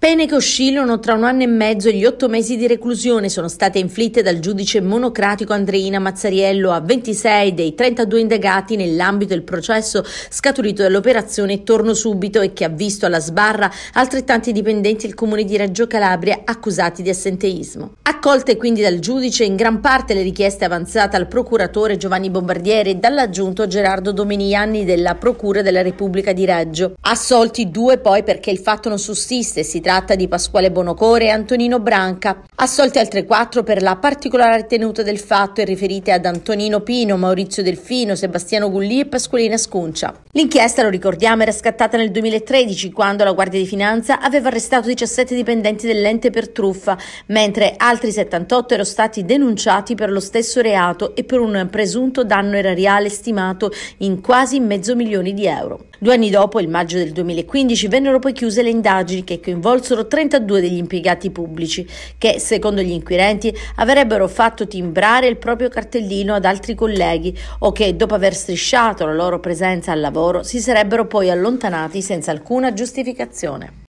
Pene che oscillano tra un anno e mezzo e gli otto mesi di reclusione sono state inflitte dal giudice monocratico Andreina Mazzariello a 26 dei 32 indagati nell'ambito del processo scaturito dall'operazione Torno Subito e che ha visto alla sbarra altrettanti dipendenti del comune di Reggio Calabria accusati di assenteismo. Accolte quindi dal giudice in gran parte le richieste avanzate al procuratore Giovanni Bombardiere e dall'aggiunto Gerardo Domeniani della Procura della Repubblica di Reggio. Assolti due poi perché il fatto non sussiste e si tratta tratta di Pasquale Bonocore e Antonino Branca, assolti altre quattro per la particolare tenuta del fatto e riferite ad Antonino Pino, Maurizio Delfino, Sebastiano Gulli e Pasqualina Sconcia. L'inchiesta, lo ricordiamo, era scattata nel 2013 quando la Guardia di Finanza aveva arrestato 17 dipendenti dell'ente per truffa, mentre altri 78 erano stati denunciati per lo stesso reato e per un presunto danno erariale stimato in quasi mezzo milione di euro. Due anni dopo, il maggio del 2015, vennero poi chiuse le indagini che coinvolgono coinvolsero 32 degli impiegati pubblici che, secondo gli inquirenti, avrebbero fatto timbrare il proprio cartellino ad altri colleghi o che, dopo aver strisciato la loro presenza al lavoro, si sarebbero poi allontanati senza alcuna giustificazione.